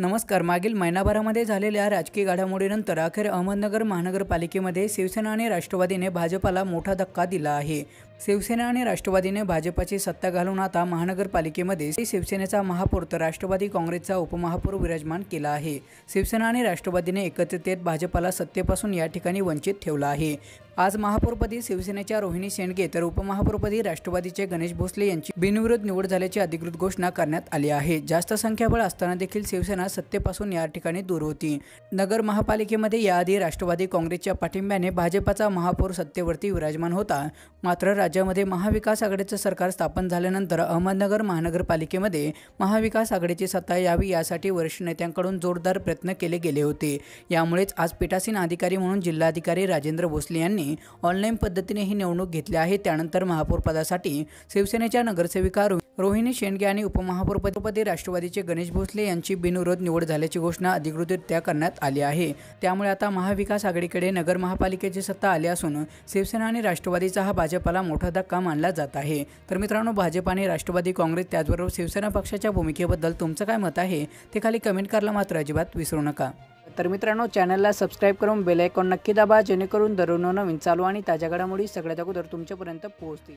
नमस्कार मागील महिनाभरामध्ये झालेल्या राजकीय घडामोडीनंतर अखेर अहमदनगर महानगरपालिकेमध्ये शिवसेना आणि राष्ट्रवादीने भाजपाला मोठा धक्का दिला आहे शिवसेना आणि राष्ट्रवादीने भाजपाची सत्ता घालून आता महानगरपालिकेमध्ये शिवसेनेचा महापौर तर राष्ट्रवादी काँग्रेसचा उपमहापौर विराजमान केला आहे शिवसेना आणि राष्ट्रवादीने एकत्रित येत भाजपाला सत्तेपासून या ठिकाणी वंचित ठेवला आहे आज महापौरपदी शिवसेनेच्या रोहिणी शेंडगे तर उपमहापौरपदी राष्ट्रवादीचे गणेश भोसले यांची बिनविरोध निवड झाल्याची अधिकृत घोषणा करण्यात आली आहे जास्त संख्याबळ असताना देखील शिवसेना सत्तेपासून या ठिकाणी दूर होती नगर महापालिकेमध्ये याआधी राष्ट्रवादी काँग्रेसच्या पाठिंब्याने भाजपाचा महापौर सत्तेवरती विराजमान होता मात्र राज्यामध्ये महाविकास आघाडीचं सरकार स्थापन झाल्यानंतर अहमदनगर महानगरपालिकेमध्ये महाविकास आघाडीची सत्ता यावी यासाठी वरिष्ठ नेत्यांकडून जोरदार प्रयत्न केले गेले होते यामुळेच आज पीठासीन अधिकारी म्हणून जिल्हाधिकारी राजेंद्र भोसले यांनी ऑनलाईन पद्धतीने ही निवडणूक घेतली आहे त्यानंतर महापौरपदासाठी शिवसेनेच्या नगरसेविका रोहिणी शेंडगे आणि उपमहापौरपदी राष्ट्रवादीचे गणेश भोसले यांची बिनविरोध निवड झाल्याची घोषणा अधिकृतरित्या करण्यात आली आहे त्यामुळे आता महाविकास आघाडीकडे नगर महापालिकेची सत्ता आली असून शिवसेना आणि राष्ट्रवादीचा हा भाजपाला मोठा मोठा धक्का मानला जात आहे तर मित्रांनो भाजप आणि राष्ट्रवादी काँग्रेस त्याचबरोबर शिवसेना पक्षाच्या भूमिकेबद्दल तुमचं काय मत आहे ते खाली कमेंट करायला मात्र अजिबात विसरू नका तर मित्रांनो चॅनलला सबस्क्राईब करून बेल आयकॉन नक्की दाबा जेणेकरून दररोज नवीन चालू आणि ताज्या घडामोडी सगळ्यात अगोदर तुमच्यापर्यंत पोहोचतील